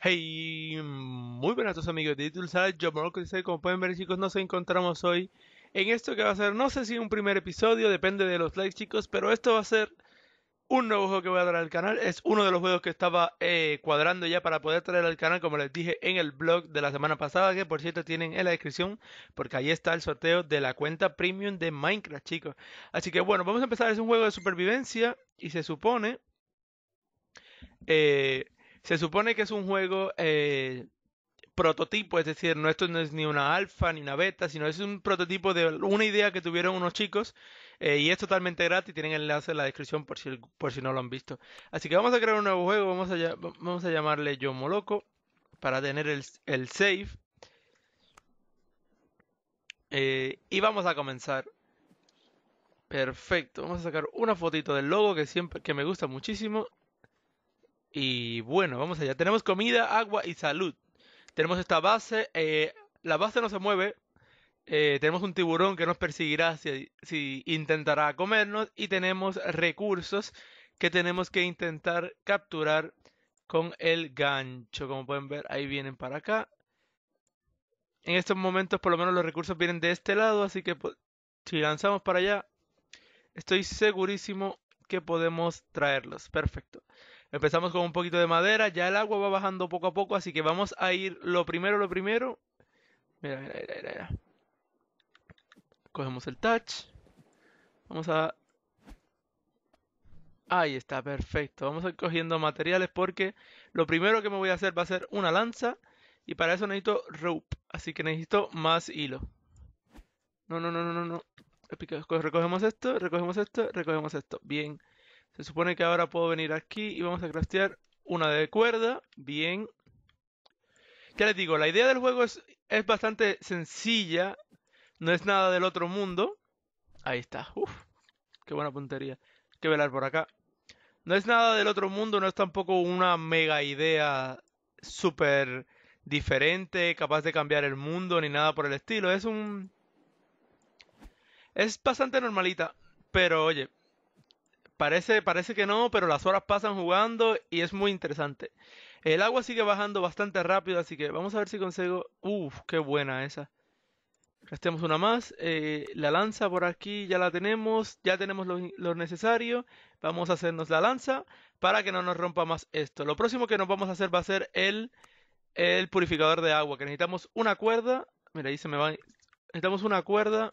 Hey, muy buenas a todos amigos de Tulsa, yo Morocco, como pueden ver chicos, nos encontramos hoy en esto que va a ser, no sé si un primer episodio, depende de los likes chicos, pero esto va a ser un nuevo juego que voy a traer al canal, es uno de los juegos que estaba eh, cuadrando ya para poder traer al canal, como les dije en el blog de la semana pasada, que por cierto tienen en la descripción, porque ahí está el sorteo de la cuenta premium de Minecraft chicos. Así que bueno, vamos a empezar, es un juego de supervivencia y se supone... Eh, se supone que es un juego eh, prototipo, es decir, no esto no es ni una alfa ni una beta, sino es un prototipo de una idea que tuvieron unos chicos eh, y es totalmente gratis, tienen el enlace en la descripción por si, por si no lo han visto. Así que vamos a crear un nuevo juego, vamos a, vamos a llamarle Yo Moloco para tener el, el save. Eh, y vamos a comenzar. Perfecto, vamos a sacar una fotito del logo que siempre que me gusta muchísimo. Y bueno, vamos allá. Tenemos comida, agua y salud. Tenemos esta base. Eh, la base no se mueve. Eh, tenemos un tiburón que nos perseguirá si, si intentará comernos. Y tenemos recursos que tenemos que intentar capturar con el gancho. Como pueden ver, ahí vienen para acá. En estos momentos, por lo menos los recursos vienen de este lado. Así que pues, si lanzamos para allá, estoy segurísimo que podemos traerlos. Perfecto. Empezamos con un poquito de madera, ya el agua va bajando poco a poco, así que vamos a ir lo primero, lo primero. Mira, mira, mira, mira. Cogemos el touch. Vamos a... Ahí está, perfecto. Vamos a ir cogiendo materiales porque lo primero que me voy a hacer va a ser una lanza. Y para eso necesito rope. Así que necesito más hilo. No, no, no, no, no. Recogemos esto, recogemos esto, recogemos esto. Bien. Se supone que ahora puedo venir aquí y vamos a craftear una de cuerda. Bien. Ya les digo, la idea del juego es, es bastante sencilla. No es nada del otro mundo. Ahí está. Uf, qué buena puntería. Hay que velar por acá. No es nada del otro mundo, no es tampoco una mega idea súper diferente, capaz de cambiar el mundo ni nada por el estilo. Es un... Es bastante normalita, pero oye, Parece, que no, pero las horas pasan jugando y es muy interesante. El agua sigue bajando bastante rápido, así que vamos a ver si consigo... Uf, qué buena esa. Gastemos una más. Eh, la lanza por aquí ya la tenemos. Ya tenemos lo, necesario. Vamos a hacernos la lanza para que no nos rompa más esto. Lo próximo que nos vamos a hacer va a ser el, el purificador de agua. Que necesitamos una cuerda. Mira, ahí se me va. Necesitamos una cuerda.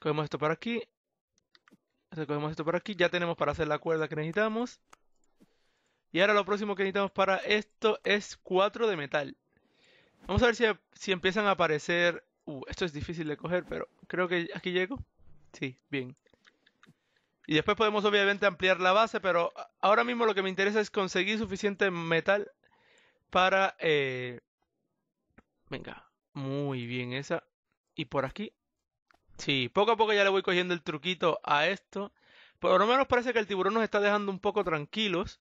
Cogemos esto por aquí. Recogemos esto por aquí. Ya tenemos para hacer la cuerda que necesitamos. Y ahora lo próximo que necesitamos para esto es 4 de metal. Vamos a ver si, si empiezan a aparecer... Uh, esto es difícil de coger, pero creo que aquí llego. Sí, bien. Y después podemos obviamente ampliar la base, pero ahora mismo lo que me interesa es conseguir suficiente metal para... Eh, venga, muy bien esa. Y por aquí Sí, poco a poco ya le voy cogiendo el truquito a esto. Por lo menos parece que el tiburón nos está dejando un poco tranquilos.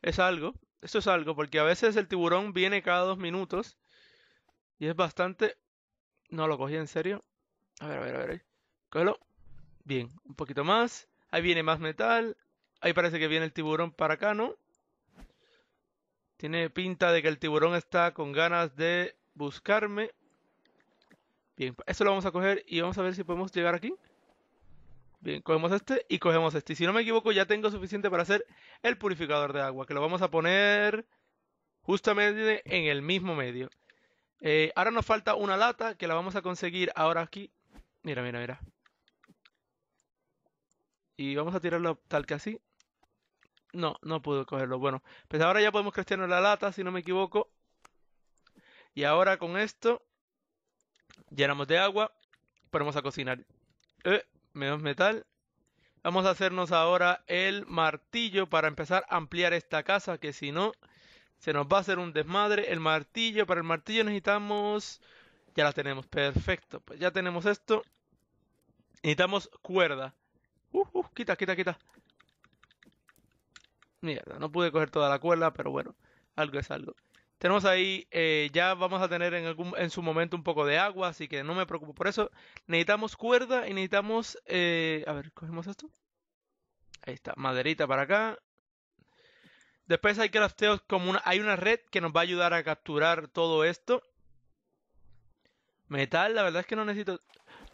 Es algo, eso es algo, porque a veces el tiburón viene cada dos minutos. Y es bastante... No lo cogí en serio. A ver, a ver, a ver. Cógelo. Bien, un poquito más. Ahí viene más metal. Ahí parece que viene el tiburón para acá, ¿no? Tiene pinta de que el tiburón está con ganas de buscarme. Bien, esto lo vamos a coger y vamos a ver si podemos llegar aquí. Bien, cogemos este y cogemos este. Y si no me equivoco, ya tengo suficiente para hacer el purificador de agua, que lo vamos a poner justamente en el mismo medio. Eh, ahora nos falta una lata que la vamos a conseguir ahora aquí. Mira, mira, mira. Y vamos a tirarlo tal que así. No, no pude cogerlo. Bueno, pues ahora ya podemos cristianar la lata, si no me equivoco. Y ahora con esto llenamos de agua, ponemos a cocinar. Eh, menos metal. Vamos a hacernos ahora el martillo para empezar a ampliar esta casa, que si no, se nos va a hacer un desmadre. El martillo, para el martillo necesitamos... Ya la tenemos, perfecto. Pues ya tenemos esto. Necesitamos cuerda. Uh, uh, quita, quita, quita. Mierda, no pude coger toda la cuerda, pero bueno, algo es algo. Tenemos ahí, eh, ya vamos a tener en, algún, en su momento un poco de agua, así que no me preocupo por eso. Necesitamos cuerda y necesitamos... Eh, a ver, cogemos esto. Ahí está, maderita para acá. Después hay crafteos como una, hay una red que nos va a ayudar a capturar todo esto. Metal, la verdad es que no necesito...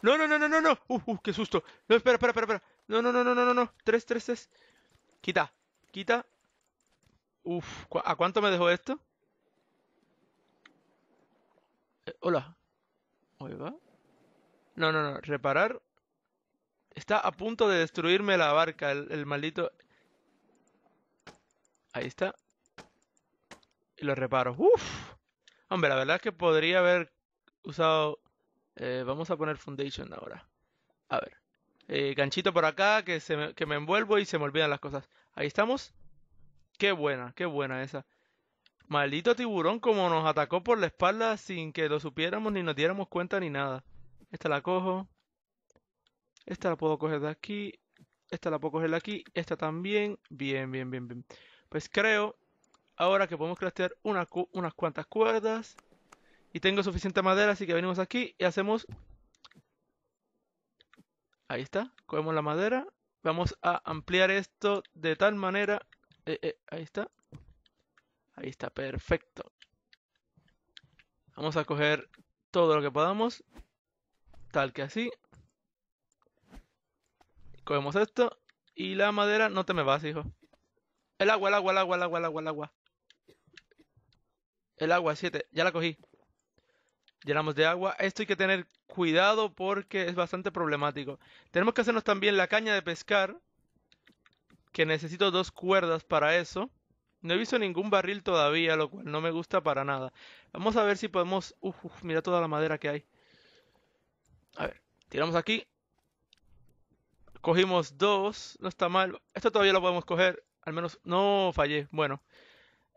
No, no, no, no, no, no. qué susto. No, espera, espera, espera, espera. No, no, no, no, no, no, no. Tres, tres, tres. Quita, quita. Uf, ¿a cuánto me dejó esto? Hola hola. va No, no, no. Reparar. Está a punto de destruirme la barca, el, maldito. Ahí está. Y lo reparo. ¡Uf! Hombre, la verdad es que podría haber usado... Eh, vamos a poner Foundation ahora. A ver. Eh, ganchito por acá, que, se que me envuelvo y se me olvidan las cosas. Ahí estamos. Qué buena, qué buena esa. Maldito tiburón como nos atacó por la espalda sin que lo supiéramos ni nos diéramos cuenta ni nada. Esta la cojo. Esta la puedo coger de aquí. Esta la puedo coger de aquí. Esta también. Bien, bien, bien, bien. Pues creo ahora que podemos craftear unas cuantas cuerdas. Y tengo suficiente madera, así que venimos aquí y hacemos... Ahí está. Cogemos la madera. Vamos a ampliar esto de tal manera... Eh, eh, ahí está. Ahí está, perfecto. Vamos a coger todo lo que podamos. Tal que así. Cogemos esto. Y la madera, no te me vas, hijo. El agua, el agua, el agua, el agua, el agua, el agua. El agua, siete, Ya la cogí. Llenamos de agua. Esto hay que tener cuidado porque es bastante problemático. Tenemos que hacernos también la caña de pescar. Que necesito dos cuerdas para eso. No he visto ningún barril todavía, lo cual no me gusta para nada. Vamos a ver si podemos... Uf, mira toda la madera que hay. A ver, tiramos aquí. Cogimos dos, no está mal. Esto todavía lo podemos coger, al menos... No, fallé, bueno.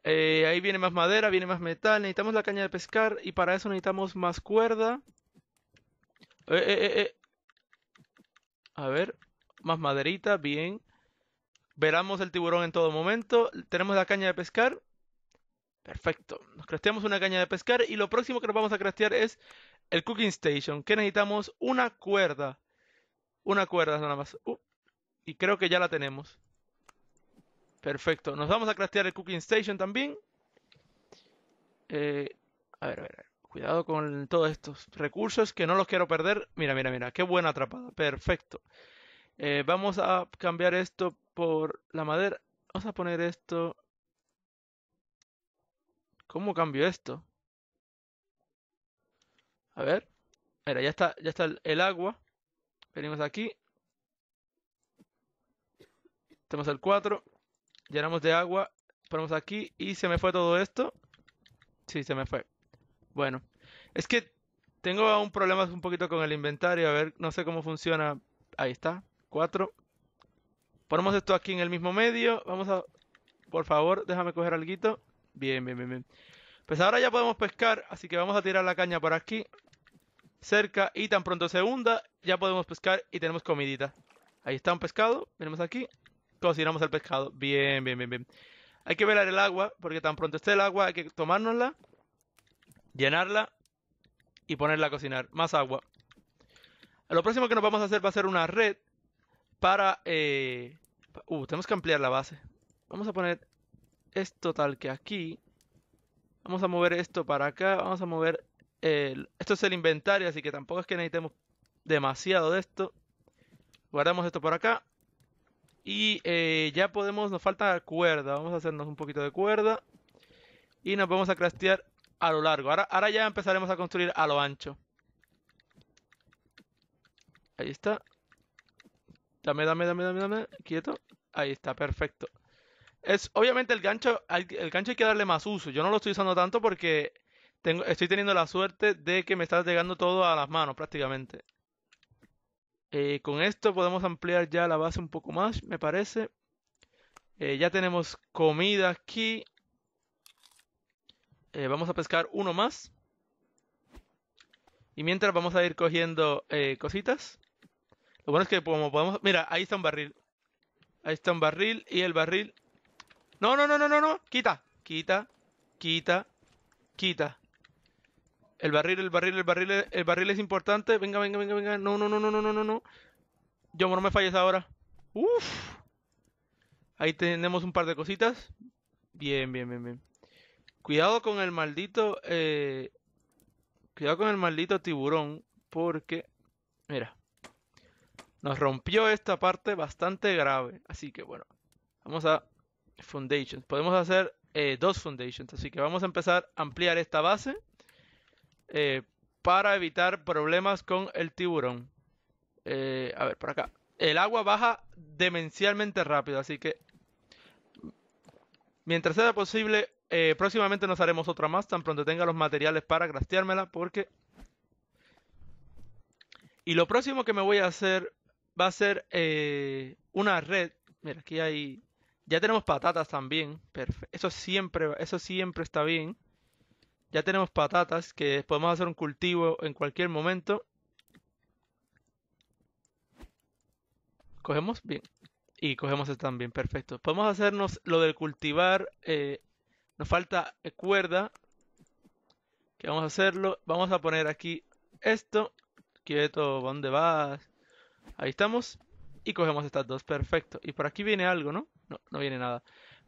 Eh, ahí viene más madera, viene más metal. Necesitamos la caña de pescar y para eso necesitamos más cuerda. Eh, eh, eh, eh. a ver, más maderita, bien. Veramos el tiburón en todo momento. Tenemos la caña de pescar. Perfecto. Nos crafteamos una caña de pescar y lo próximo que nos vamos a craftear es el cooking station. Que necesitamos una cuerda. Una cuerda nada más. Uh, y creo que ya la tenemos. Perfecto. Nos vamos a craftear el cooking station también. Eh, a ver, a ver, a ver. Cuidado con todos estos recursos que no los quiero perder. Mira, mira, mira. Qué buena atrapada. Perfecto. Eh, vamos a cambiar esto por la madera. Vamos a poner esto. ¿Cómo cambio esto? A ver. Mira, ya está, ya está el, el agua. Venimos aquí. Tenemos el 4. Llenamos de agua. Ponemos aquí. Y se me fue todo esto. Sí, se me fue. Bueno. Es que tengo un problema un poquito con el inventario. A ver, no sé cómo funciona. Ahí está. 4. Ponemos esto aquí en el mismo medio. Vamos a... Por favor, déjame coger algo. Bien, bien, bien, bien. Pues ahora ya podemos pescar, así que vamos a tirar la caña por aquí. Cerca y tan pronto se hunda, ya podemos pescar y tenemos comidita. Ahí está un pescado, venimos aquí, cocinamos el pescado. Bien, bien, bien, bien. Hay que velar el agua, porque tan pronto esté el agua hay que tomárnosla, llenarla y ponerla a cocinar. Más agua. Lo próximo que nos vamos a hacer va a ser una red para... Eh, uh, tenemos que ampliar la base. Vamos a poner esto tal que aquí. Vamos a mover esto para acá. Vamos a mover... esto es el inventario, así que tampoco es que necesitemos demasiado de esto. Guardamos esto por acá. Y eh, ya podemos, nos falta cuerda. Vamos a hacernos un poquito de cuerda. Y nos vamos a crastear a lo largo. Ahora, ahora ya empezaremos a construir a lo ancho. Ahí está. Dame, dame, dame, dame, dame. Quieto. Ahí está, perfecto. Es, obviamente el gancho, el gancho hay que darle más uso. Yo no lo estoy usando tanto porque tengo, estoy teniendo la suerte de que me está llegando todo a las manos prácticamente. Eh, con esto podemos ampliar ya la base un poco más, me parece. Eh, ya tenemos comida aquí. Eh, vamos a pescar uno más. Y mientras vamos a ir cogiendo cositas. Lo bueno es que como podemos... Mira, ahí está un barril. Ahí está un barril y el barril... No, no, no, no, no, no. Quita. Quita. Quita. Quita. El barril, el barril, el barril, el barril es importante. Venga, venga, venga, venga. No, no, no, no, no, no, no, no. Yo no me falles ahora. Uf. Ahí tenemos un par de cositas. Bien, bien, bien, bien. Cuidado con el maldito... Eh, cuidado con el maldito tiburón. Porque... Mira. Nos rompió esta parte bastante grave. Así que bueno, vamos a Foundations. Podemos hacer eh, dos Foundations. Así que vamos a empezar a ampliar esta base eh, para evitar problemas con el tiburón. Eh, a ver, por acá. El agua baja demencialmente rápido, así que mientras sea posible, próximamente nos haremos otra más, tan pronto tenga los materiales para grasteármela, porque... Y lo próximo que me voy a hacer va a ser eh, una red. Mira, aquí hay. Ya tenemos patatas también. Perfecto. Eso siempre, eso siempre está bien. Ya tenemos patatas que podemos hacer un cultivo en cualquier momento. Cogemos bien. Y cogemos también, perfecto. Podemos hacernos lo del cultivar. Eh, nos falta cuerda. Que vamos a hacerlo. Vamos a poner aquí esto. Quieto, ¿dónde vas? Ahí estamos. Y cogemos estas dos, perfecto. Y por aquí viene algo, ¿no? No, no viene nada.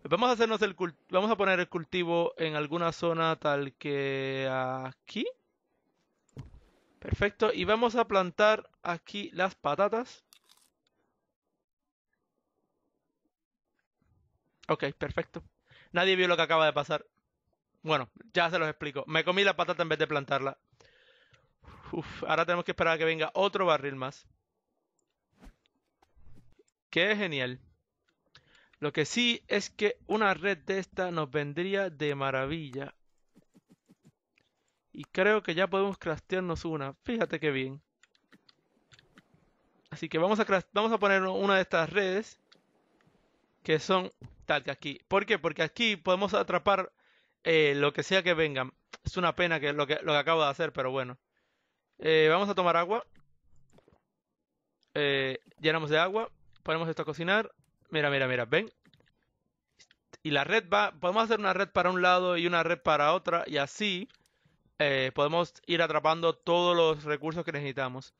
Vamos a hacernos el vamos a poner el cultivo en alguna zona tal que aquí. Perfecto, y vamos a plantar aquí las patatas. Ok, perfecto. Nadie vio lo que acaba de pasar. Bueno, ya se los explico. Me comí la patata en vez de plantarla. Uf, ahora tenemos que esperar a que venga otro barril más es genial. Lo que sí es que una red de esta nos vendría de maravilla. Y creo que ya podemos craftearnos una. Fíjate qué bien. Así que vamos a, vamos a poner una de estas redes. Que son tal que aquí. ¿Por qué? Porque aquí podemos atrapar eh, lo que sea que vengan. Es una pena que lo que, lo acabo de hacer, pero bueno. Eh, vamos a tomar agua. Eh, llenamos de agua. Ponemos esto a cocinar. Mira, mira, mira, ven. Y la red va. Podemos hacer una red para un lado y una red para otra. Y así eh, podemos ir atrapando todos los recursos que necesitamos.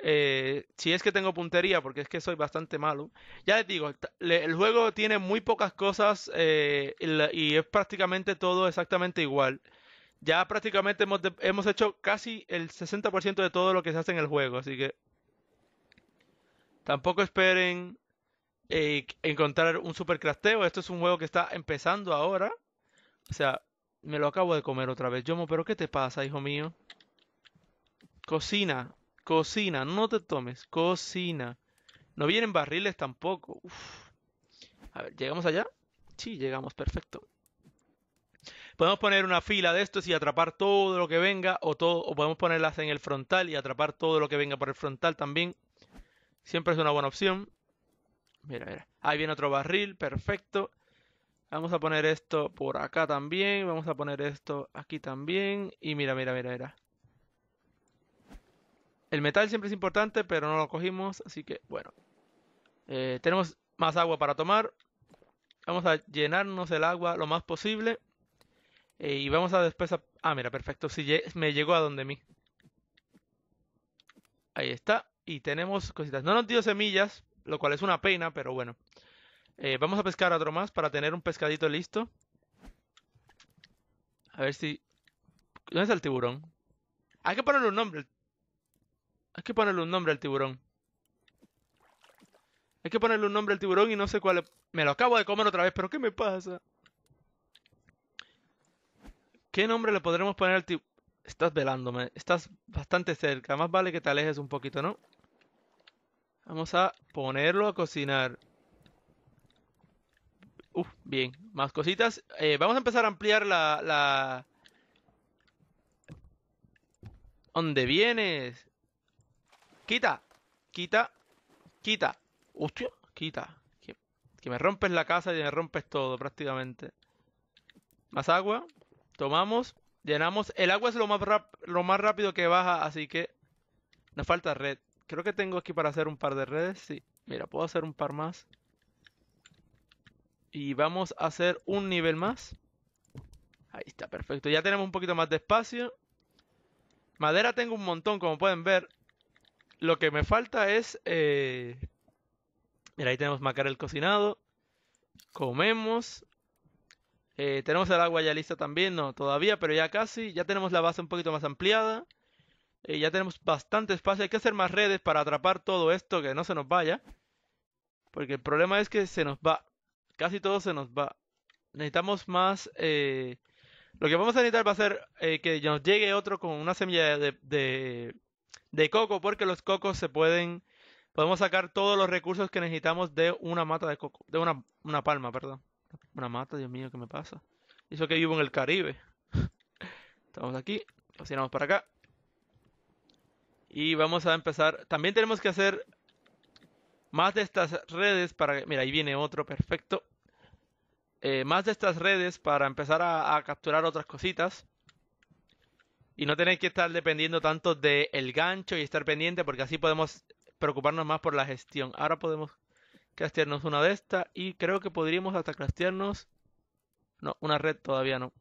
Eh, si es que tengo puntería, porque es que soy bastante malo. Ya les digo, el juego tiene muy pocas cosas eh, y, es prácticamente todo exactamente igual. Ya prácticamente hemos hecho casi el 60% de todo lo que se hace en el juego, así que Tampoco esperen eh, encontrar un super crafteo. Esto es un juego que está empezando ahora. O sea, me lo acabo de comer otra vez. Yomo, pero ¿qué te pasa, hijo mío? Cocina, cocina, no te tomes, cocina. No vienen barriles tampoco. A ver, ¿llegamos allá? Sí, llegamos, perfecto. Podemos poner una fila de estos y atrapar todo lo que venga, o, todo, o podemos ponerlas en el frontal y atrapar todo lo que venga por el frontal también. Siempre es una buena opción. Mira, mira. Ahí viene otro barril, perfecto. Vamos a poner esto por acá también. Vamos a poner esto aquí también. Y mira, mira, mira, mira. El metal siempre es importante, pero no lo cogimos. Así que, bueno. Eh, tenemos más agua para tomar. Vamos a llenarnos el agua lo más posible. Eh, y vamos a después a... Ah, mira, perfecto. Si me llegó a donde mí. Ahí está. Y tenemos cositas. No nos dio semillas, lo cual es una pena, pero bueno. Eh, vamos a pescar otro más para tener un pescadito listo. A ver si... ¿Dónde está el tiburón? Hay que ponerle un nombre. Hay que ponerle un nombre al tiburón. Hay que ponerle un nombre al tiburón y no sé cuál... Me lo acabo de comer otra vez, pero ¿qué me pasa? ¿Qué nombre le podremos poner al tiburón? Estás velándome, estás bastante cerca. Más vale que te alejes un poquito, ¿no? Vamos a ponerlo a cocinar. Uf, bien, más cositas. Eh, vamos a empezar a ampliar la, la... ¿Dónde vienes? Quita, quita, quita. Hostia, quita. Que, me rompes la casa y me rompes todo prácticamente. Más agua. Tomamos, llenamos. El agua es lo más, lo más rápido que baja, así que nos falta red. Creo que tengo aquí para hacer un par de redes. Sí, mira, puedo hacer un par más. Y vamos a hacer un nivel más. Ahí está, perfecto. Ya tenemos un poquito más de espacio. Madera tengo un montón, como pueden ver. Lo que me falta es... Eh, mira, ahí tenemos macar el cocinado. Comemos. Eh, tenemos el agua ya lista también, no, todavía, pero ya casi. Ya tenemos la base un poquito más ampliada. Eh, ya tenemos bastante espacio. Hay que hacer más redes para atrapar todo esto, que no se nos vaya. Porque el problema es que se nos va. Casi todo se nos va. Necesitamos más... Eh, lo que vamos a necesitar va a ser eh, que nos llegue otro con una semilla de, de, coco, porque los cocos se pueden... Podemos sacar todos los recursos que necesitamos de una mata de coco. De una, una palma, perdón. Una mata, Dios mío, ¿qué me pasa? Eso que vivo en el Caribe. Estamos aquí, cocinamos para acá. Y vamos a empezar. También tenemos que hacer más de estas redes para... Mira, ahí viene otro, perfecto. Eh, más de estas redes para empezar a, capturar otras cositas. Y no tener que estar dependiendo tanto del gancho y estar pendiente porque así podemos preocuparnos más por la gestión. Ahora podemos castearnos una de estas y creo que podríamos hasta castearnos... No, una red todavía no.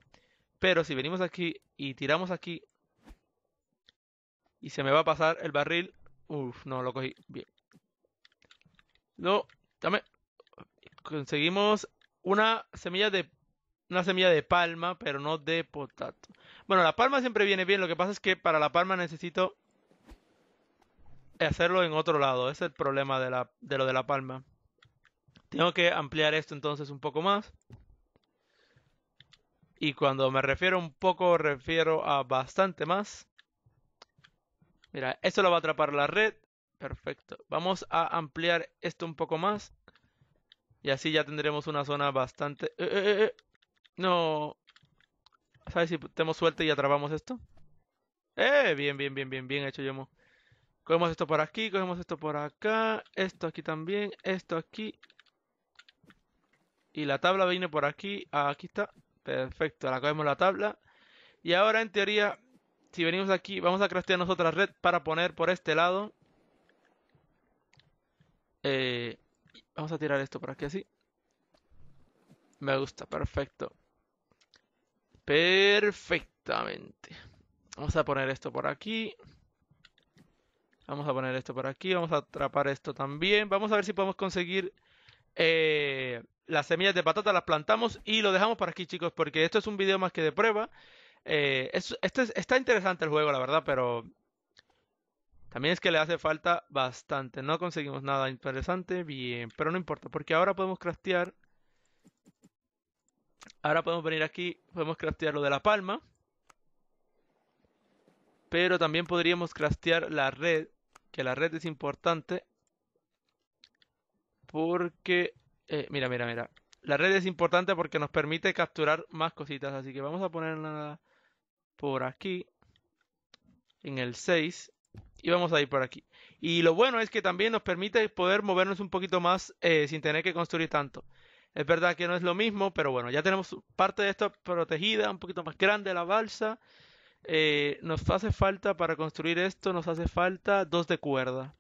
Pero si venimos aquí y tiramos aquí y se me va a pasar el barril. Uf, no, lo cogí. Bien. No, dame. Conseguimos una semilla de una semilla de palma, pero no de potato. Bueno, la palma siempre viene bien. Lo que pasa es que para la palma necesito hacerlo en otro lado. Ese es el problema de, la, de lo de la palma. Tengo que ampliar esto entonces un poco más. Y cuando me refiero un poco, refiero a bastante más. Mira, esto lo va a atrapar la red. Perfecto. Vamos a ampliar esto un poco más. Y así ya tendremos una zona bastante... Eh, eh, eh, no. ¿Sabes si tenemos suerte y atrapamos esto? Eh, bien, bien, bien, bien, bien hecho, Yomo. Cogemos esto por aquí, cogemos esto por acá, esto aquí también, esto aquí. Y la tabla viene por aquí, ah, aquí está. Perfecto, la cogemos la tabla. Y ahora en teoría si venimos aquí, vamos a craftearnos otra red para poner por este lado. Eh, vamos a tirar esto por aquí así. Me gusta, perfecto. Perfectamente. Vamos a poner esto por aquí. Vamos a poner esto por aquí. Vamos a atrapar esto también. Vamos a ver si podemos conseguir eh, las semillas de patata. Las plantamos y lo dejamos por aquí, chicos. Porque esto es un video más que de prueba. Eh, este está interesante el juego, la verdad, pero también es que le hace falta bastante. No conseguimos nada interesante, bien, pero no importa, porque ahora podemos craftear. Ahora podemos venir aquí, podemos craftear lo de la palma. Pero también podríamos craftear la red, que la red es importante. Porque, eh, mira, mira, mira. La red es importante porque nos permite capturar más cositas. Así que vamos a ponerla por aquí, en el 6, y vamos a ir por aquí. Y lo bueno es que también nos permite poder movernos un poquito más eh, sin tener que construir tanto. Es verdad que no es lo mismo, pero bueno, ya tenemos parte de esto protegida, un poquito más grande la balsa. Eh, nos hace falta para construir esto, nos hace falta dos de cuerda.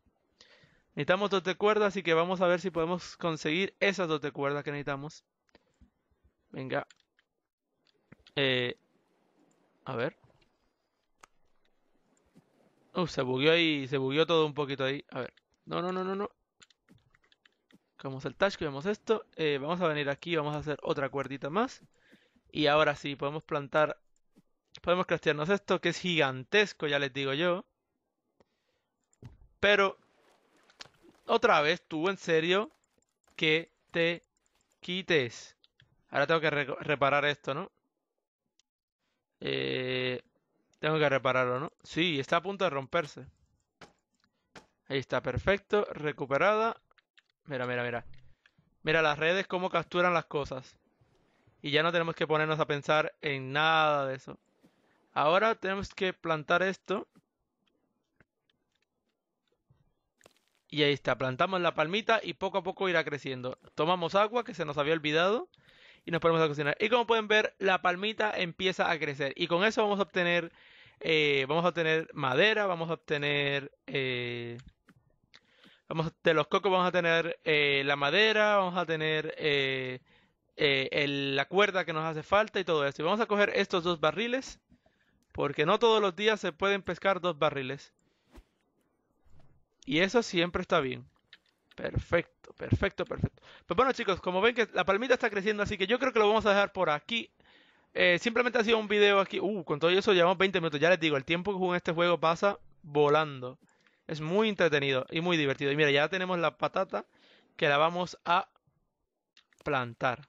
Necesitamos dos de cuerda, así que vamos a ver si podemos conseguir esas dos de cuerda que necesitamos. Venga. Eh, a ver. Uf, uh, se bugueó ahí, se bugueó todo un poquito ahí. A ver. No, no, no, no, no. Vamos el touch, que vemos esto. Eh, vamos a venir aquí, vamos a hacer otra cuerdita más. Y ahora sí, podemos plantar... Podemos craftearnos esto, que es gigantesco, ya les digo yo. Pero... Otra vez, tú, en serio, que te quites. Ahora tengo que reparar esto, ¿no? Eh, tengo que repararlo, ¿no? Sí, está a punto de romperse. Ahí está, perfecto. Recuperada. Mira, mira, mira. Mira las redes, cómo capturan las cosas. Y ya no tenemos que ponernos a pensar en nada de eso. Ahora tenemos que plantar esto. Y ahí está, plantamos la palmita y poco a poco irá creciendo. Tomamos agua que se nos había olvidado y nos ponemos a cocinar. Y como pueden ver, la palmita empieza a crecer y con eso vamos a obtener, eh, vamos a obtener madera, vamos a obtener, eh, vamos, de los cocos vamos a tener eh, la madera, vamos a tener la cuerda que nos hace falta y todo eso Y vamos a coger estos dos barriles, porque no todos los días se pueden pescar dos barriles. Y eso siempre está bien. Perfecto, perfecto, perfecto. Pues bueno chicos, como ven que la palmita está creciendo, así que yo creo que lo vamos a dejar por aquí. Eh, simplemente ha sido un video aquí. Uh, con todo eso llevamos 20 minutos. Ya les digo, el tiempo que juego en este juego pasa volando. Es muy entretenido y muy divertido. Y mira, ya tenemos la patata que la vamos a plantar.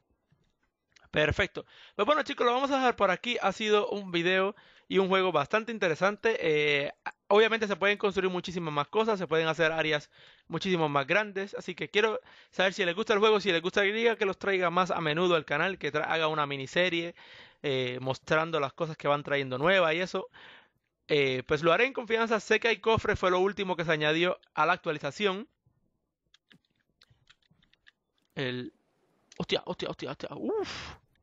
Perfecto. Pues bueno chicos, lo vamos a dejar por aquí. Ha sido un video y un juego bastante interesante. Eh, Obviamente se pueden construir muchísimas más cosas, se pueden hacer áreas muchísimas más grandes, así que quiero saber si les gusta el juego, si les gusta que los traiga más a menudo al canal, que haga una miniserie eh, mostrando las cosas que van trayendo nuevas y eso. Eh, pues lo haré en confianza, sé que hay cofre, fue lo último que se añadió a la actualización. El... Hostia, hostia, hostia, hostia.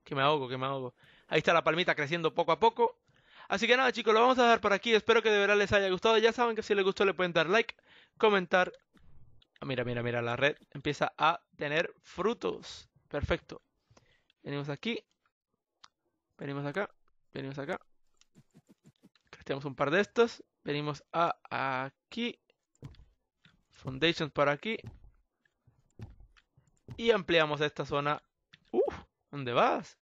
que me ahogo, que me ahogo. Ahí está la palmita creciendo poco a poco. Así que nada, chicos, lo vamos a dejar por aquí. Espero que de verdad les haya gustado. Ya saben que si les gustó le pueden dar like, comentar. Ah, mira, mira, mira, la red empieza a tener frutos. Perfecto. Venimos aquí. Venimos acá. Venimos acá. Casteamos un par de estos. Venimos a aquí. Foundations para aquí. Y ampliamos esta zona. ¡Uf! ¿Dónde vas?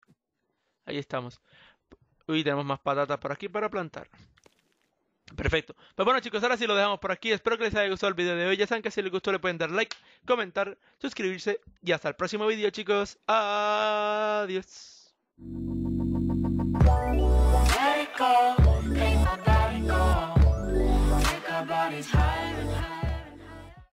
Ahí estamos. Uy, tenemos más patatas por aquí para plantar. Perfecto. Pues bueno chicos, ahora sí lo dejamos por aquí. Espero que les haya gustado el video de hoy. Ya saben que si les gustó le pueden dar like, comentar, suscribirse y hasta el próximo video chicos. Adiós.